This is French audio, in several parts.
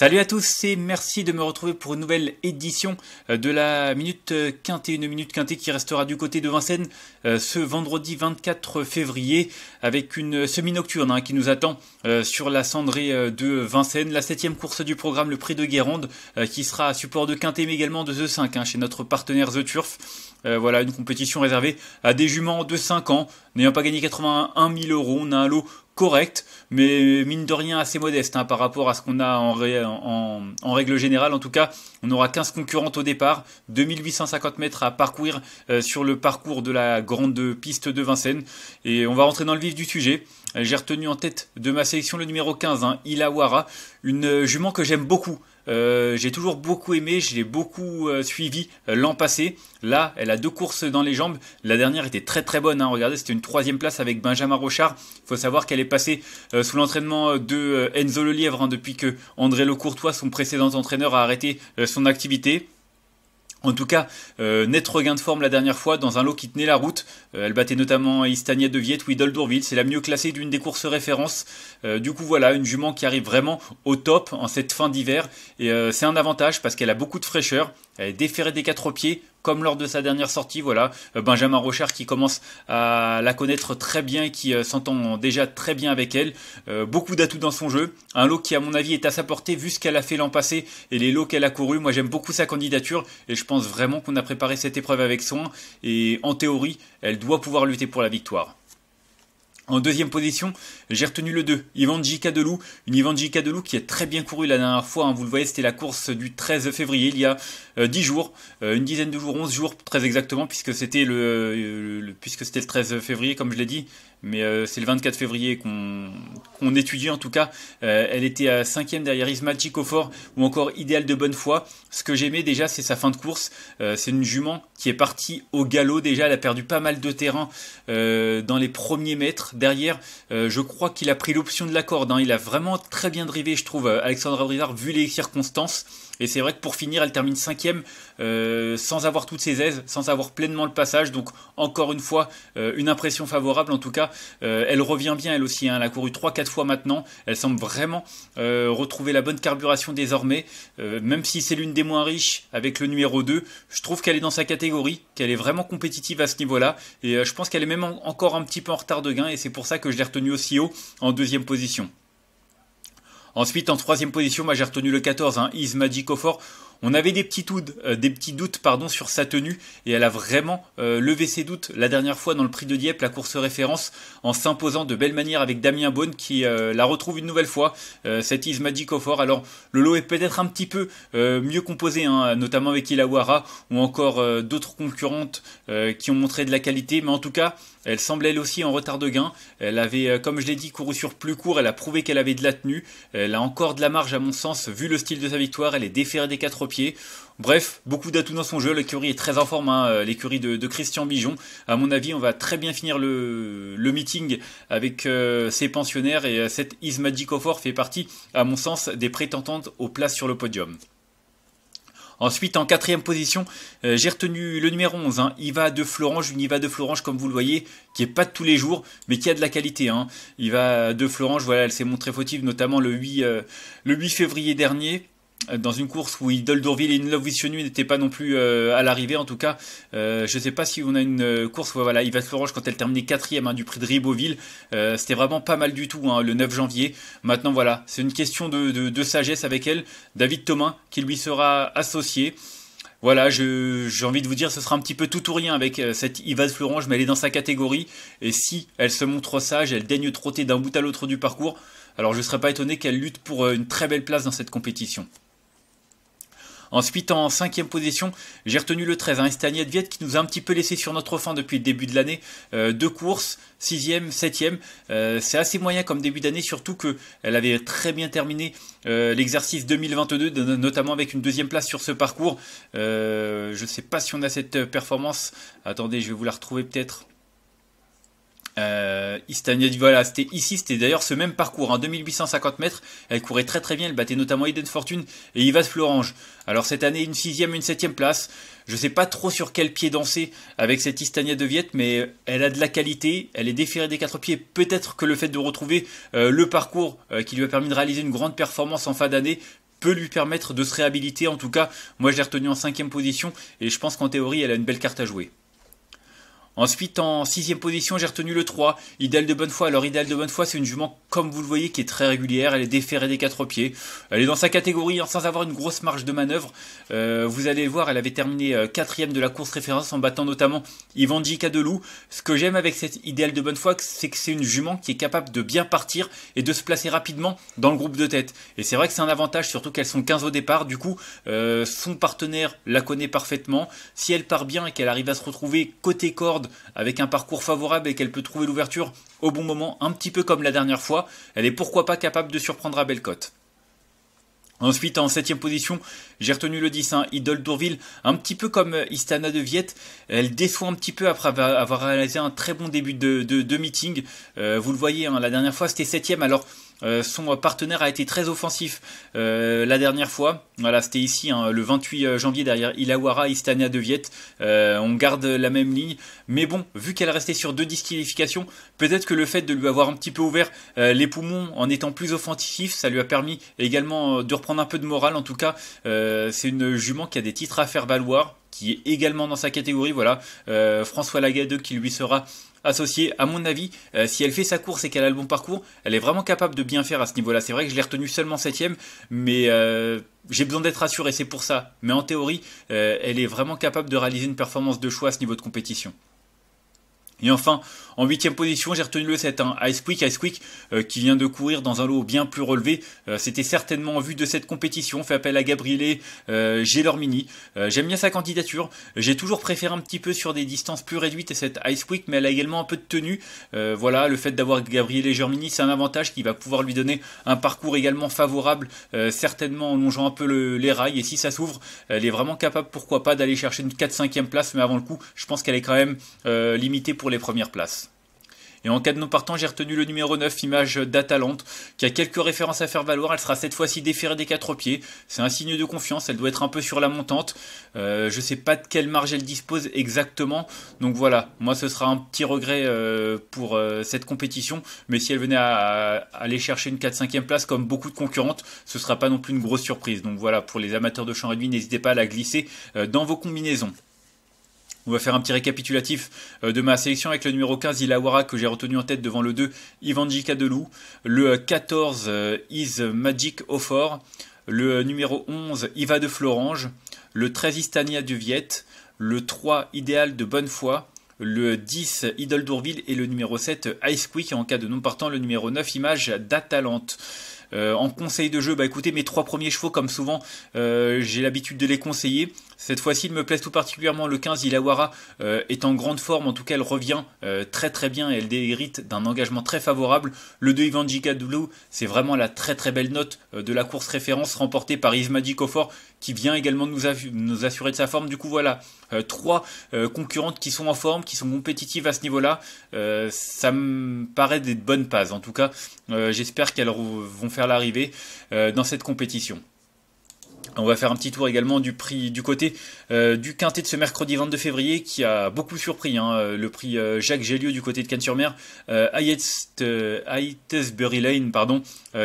Salut à tous et merci de me retrouver pour une nouvelle édition euh, de la Minute Quintée, une Minute Quintée qui restera du côté de Vincennes euh, ce vendredi 24 février avec une semi-nocturne hein, qui nous attend euh, sur la cendrée de Vincennes, la septième course du programme, le prix de Guérande qui sera à support de Quintée mais également de The 5 hein, chez notre partenaire The Turf. voilà, une compétition réservée à des juments de 5 ans, n'ayant pas gagné 81 000 euros. On a un lot correct, mais mine de rien assez modeste hein, par rapport à ce qu'on a en, règle générale. En tout cas, on aura 15 concurrentes au départ, 2850 mètres à parcourir euh, sur le parcours de la grande piste de Vincennes. Et on va rentrer dans le vif du sujet. Euh, j'ai retenu en tête de ma sélection le numéro 15, hein, Ilawara, une jument que j'aime beaucoup euh, j'ai toujours beaucoup aimé, je l'ai beaucoup euh, suivi euh, l'an passé. Là, elle a deux courses dans les jambes. La dernière était très très bonne. Hein. Regardez, c'était une troisième place avec Benjamin Rochard. Il faut savoir qu'elle est passée sous l'entraînement de Enzo Le hein, depuis que André Lecourtois, son précédent entraîneur, a arrêté son activité. En tout cas, euh, net regain de forme la dernière fois dans un lot qui tenait la route. Euh, elle battait notamment Istania de Viette, ou Dourville. C'est la mieux classée d'une des courses références. Euh, du coup, voilà, une jument qui arrive vraiment au top en cette fin d'hiver. Et euh, c'est un avantage parce qu'elle a beaucoup de fraîcheur. Elle est déférée des quatre pieds, comme lors de sa dernière sortie. Voilà, euh, Benjamin Rochard qui commence à la connaître très bien et qui euh, s'entend déjà très bien avec elle. Euh, beaucoup d'atouts dans son jeu. Un lot qui, à mon avis, est à sa portée vu ce qu'elle a fait l'an passé et les lots qu'elle a courus. Moi, j'aime beaucoup sa candidature et je pense vraiment qu'on a préparé cette épreuve avec soin. Et en théorie, elle doit pouvoir lutter pour la victoire. En deuxième position, j'ai retenu le 2, Ivanjika Delou. Une Ivanjika Delou qui est très bien couru la dernière fois. Hein. Vous le voyez, c'était la course du 13 février, il y a 10 euh, jours, euh, une dizaine de jours, 11 jours très exactement, puisque c'était le, euh, puisque c'était le 13 février, comme je l'ai dit mais euh, c'est le 24 février qu'on étudie en tout cas. Euh, elle était à 5 derrière Isma fort ou encore Idéal de Bonne Foi. Ce que j'aimais déjà, c'est sa fin de course. Euh, c'est une jument qui est partie au galop déjà. Elle a perdu pas mal de terrain dans les premiers mètres. Derrière, je crois qu'il a pris l'option de la corde. Hein. Il a vraiment très bien drivé, je trouve, Alexandre Abrivard, vu les circonstances. Et c'est vrai que pour finir, elle termine cinquième euh, sans avoir toutes ses aises, sans avoir pleinement le passage. Donc encore une fois, euh, une impression favorable en tout cas. Euh, elle revient bien elle aussi. Hein. Elle a couru 3-4 fois maintenant. Elle semble vraiment retrouver la bonne carburation désormais. même si c'est l'une des moins riches avec le numéro 2, je trouve qu'elle est dans sa catégorie, qu'elle est vraiment compétitive à ce niveau-là. Et je pense qu'elle est même encore un petit peu en retard de gain. Et c'est pour ça que je l'ai retenue aussi haut en deuxième position. Ensuite, en troisième position, moi j'ai retenu le 14, hein, Magic O'For. On avait des petits, doutes, euh, des petits doutes pardon, sur sa tenue et elle a vraiment euh, levé ses doutes la dernière fois dans le prix de Dieppe, la course référence, en s'imposant de belle manière avec Damien Beaune qui euh, la retrouve une nouvelle fois, cette Is Magic Alors le lot est peut-être un petit peu mieux composé, hein, notamment avec Ilawara ou encore d'autres concurrentes qui ont montré de la qualité, mais en tout cas, elle semble elle aussi en retard de gain. Elle avait, comme je l'ai dit, couru sur plus court, elle a prouvé qu'elle avait de la tenue, elle a encore de la marge à mon sens, vu le style de sa victoire, elle est déférée des quatre Bref, beaucoup d'atouts dans son jeu. L'écurie est très en forme, hein. euh, l'écurie de, Christian Bijon. À mon avis, on va très bien finir le, meeting avec euh, ses pensionnaires et euh, cette Isma War fait partie, à mon sens, des prétendantes aux places sur le podium. Ensuite, en quatrième position, j'ai retenu le numéro 11, hein, Iva de Florange, une Iva de Florange, comme vous le voyez, qui est pas de tous les jours, mais qui a de la qualité. Hein. Iva de Florange, voilà, elle s'est montrée fautive, notamment le 8 février dernier. Euh, dans une course où Idol Dourville et Nuit n'étaient pas non plus euh, à l'arrivée en tout cas. Euh, je ne sais pas si on a une course où voilà, Yvette Florange quand elle terminait quatrième ème hein, du prix de Ribeauville, c'était vraiment pas mal du tout hein, le 9 janvier. Maintenant voilà, c'est une question de, sagesse avec elle. David Thomas qui lui sera associé. Voilà, j'ai envie de vous dire, ce sera un petit peu tout ou rien avec cette Yvette Florange, mais elle est dans sa catégorie. Et si elle se montre sage, elle daigne trotter d'un bout à l'autre du parcours, alors je ne serais pas étonné qu'elle lutte pour une très belle place dans cette compétition. Ensuite, en cinquième position, j'ai retenu le 13, hein, de Viette, qui nous a un petit peu laissé sur notre fin depuis le début de l'année. Euh, deux courses, sixième, septième. Euh, c'est assez moyen comme début d'année, surtout qu'elle avait très bien terminé euh, l'exercice 2022, notamment avec une deuxième place sur ce parcours. je ne sais pas si on a cette performance. Attendez, je vais vous la retrouver peut-être de euh, voilà, c'était ici, c'était d'ailleurs ce même parcours, hein. en 2850 mètres, elle courait très très bien, elle battait notamment Eden Fortune et Yves Florange. Alors cette année, une sixième, une septième place, je sais pas trop sur quel pied danser avec cette Istania de Viette, mais elle a de la qualité, elle est déférée des quatre pieds. Peut-être que le fait de retrouver euh, le parcours euh, qui lui a permis de réaliser une grande performance en fin d'année peut lui permettre de se réhabiliter. En tout cas, moi je l'ai retenue en cinquième position et je pense qu'en théorie, elle a une belle carte à jouer. Ensuite, en sixième position, j'ai retenu le 3, Idéal de bonne foi, Alors, Idéal de bonne foi c'est une jument, comme vous le voyez, qui est très régulière. Elle est déférée des quatre pieds. Elle est dans sa catégorie sans avoir une grosse marge de manœuvre. Euh, vous allez voir, elle avait terminé euh, quatrième de la course référence en battant notamment Ivanji Cadelou. Ce que j'aime avec cette Idéal de bonne foi c'est que c'est une jument qui est capable de bien partir et de se placer rapidement dans le groupe de tête. Et c'est vrai que c'est un avantage, surtout qu'elles sont 15 au départ. Du coup, euh, son partenaire la connaît parfaitement. Si elle part bien et qu'elle arrive à se retrouver côté corde, avec un parcours favorable et qu'elle peut trouver l'ouverture au bon moment, un petit peu comme la dernière fois, elle est pourquoi pas capable de surprendre à Bellecote. Ensuite, en septième position, j'ai retenu le 10, Idole Dourville, un petit peu comme euh, Istana de Viette. Elle déçoit un petit peu après avoir réalisé un très bon début de, meeting. Euh, vous le voyez, hein, la dernière fois, c'était septième. Alors, euh, son partenaire a été très offensif euh, la dernière fois. Voilà, c'était ici hein, le 28 euh, janvier derrière Ilawara Istania de Viette. on garde la même ligne. Mais bon, vu qu'elle restait sur deux disqualifications, peut-être que le fait de lui avoir un petit peu ouvert les poumons en étant plus offensif, ça lui a permis également de reprendre un peu de morale. En tout cas, c'est une jument qui a des titres à faire valoir qui est également dans sa catégorie. Voilà, François Lagade qui lui sera associée, à mon avis, euh, si elle fait sa course et qu'elle a le bon parcours, elle est vraiment capable de bien faire à ce niveau-là. C'est vrai que je l'ai retenue seulement septième, mais euh, j'ai besoin d'être rassuré, c'est pour ça. Mais en théorie, euh, elle est vraiment capable de réaliser une performance de choix à ce niveau de compétition. Et enfin, en huitième position, j'ai retenu le 7, hein, Ice Quick, Ice Quick, euh, qui vient de courir dans un lot bien plus relevé. Euh, c'était certainement en vue de cette compétition. Fait appel à Gabriel et euh, J'aime bien sa candidature. J'ai toujours préféré un petit peu sur des distances plus réduites et cette Ice Quick, mais elle a également un peu de tenue. voilà, le fait d'avoir et Germini, c'est un avantage qui va pouvoir lui donner un parcours également favorable, certainement en longeant un peu les rails. Et si ça s'ouvre, elle est vraiment capable, pourquoi pas, d'aller chercher une 4-5e place. Mais avant le coup, je pense qu'elle est quand même limitée pour les premières places. Et en cas de non partant, j'ai retenu le numéro 9, image d'Atalante, qui a quelques références à faire valoir. Elle sera cette fois-ci déférée des quatre pieds. C'est un signe de confiance. Elle doit être un peu sur la montante. Euh, je ne sais pas de quelle marge elle dispose exactement. Donc voilà, moi ce sera un petit regret euh, pour euh, cette compétition. Mais si elle venait à, aller chercher une 4-5e place comme beaucoup de concurrentes, ce ne sera pas non plus une grosse surprise. Donc voilà, pour les amateurs de champ réduit, n'hésitez pas à la glisser dans vos combinaisons. On va faire un petit récapitulatif euh, de ma sélection avec le numéro 15, Ilawara, que j'ai retenu en tête devant le 2, Ivanjika Delou. Le 14, euh, Is Magic Ofor. Le numéro 11, Iva de Florange. Le 13, Istania du Viette. Le 3, Idéal de Bonnefoy le 10 Idole d'Ourville et le numéro 7 Ice Quick en cas de non partant le numéro 9 Image d'Atalante. Euh, en conseil de jeu, bah écoutez, mes trois premiers chevaux, comme souvent, euh, j'ai l'habitude de les conseiller. Cette fois-ci, il me plaît tout particulièrement le 15, Ilawara euh, est en grande forme, en tout cas elle revient très très bien et elle déhérite d'un engagement très favorable. Le 2 Ivan Blue, c'est vraiment la très très belle note de la course référence remportée par Isma qui vient également nous, assurer de sa forme. Du coup, voilà, euh, trois euh, concurrentes qui sont en forme, qui sont compétitives à ce niveau-là. Euh, ça me paraît des bonnes passes. En tout cas, j'espère qu'elles vont faire l'arrivée dans cette compétition. On va faire un petit tour également du prix du côté euh, du quintet de ce mercredi 22 février qui a beaucoup surpris. Hein. Euh, le prix euh, Jacques Gélieu du côté de Cannes-sur-Mer, euh, Aitesbury Lane, pardon,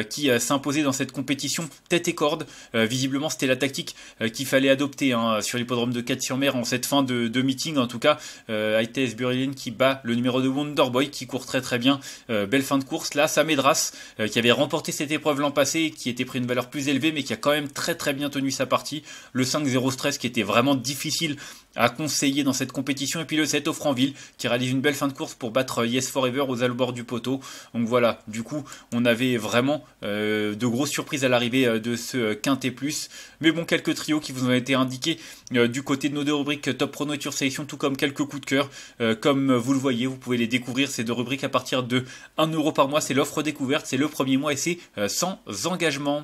qui s'imposait dans cette compétition tête et corde. visiblement, c'était la tactique qu'il fallait adopter hein, sur l'hippodrome de Cannes-sur-Mer en cette fin de, meeting. En tout cas, Aitesbury Lane qui bat le numéro de Wonderboy qui court très très bien. belle fin de course. Là, Samedras qui avait remporté cette épreuve l'an passé, qui était pris une valeur plus élevée, mais qui a quand même très très bien tenu sa partie. Le 5-0 stress qui était vraiment difficile à conseiller dans cette compétition. Et puis le 7 au Franville qui réalise une belle fin de course pour battre euh, Yes Forever aux albords du poteau. Donc voilà, du coup, on avait vraiment euh, de grosses surprises à l'arrivée euh, de ce Quintet Plus. Mais bon, quelques trios qui vous ont été indiqués du côté de nos deux rubriques Top Pro et Sélection, tout comme quelques coups de cœur. comme vous le voyez, vous pouvez les découvrir ces deux rubriques à partir de 1€ par mois. C'est l'offre découverte, c'est le premier mois et c'est sans engagement.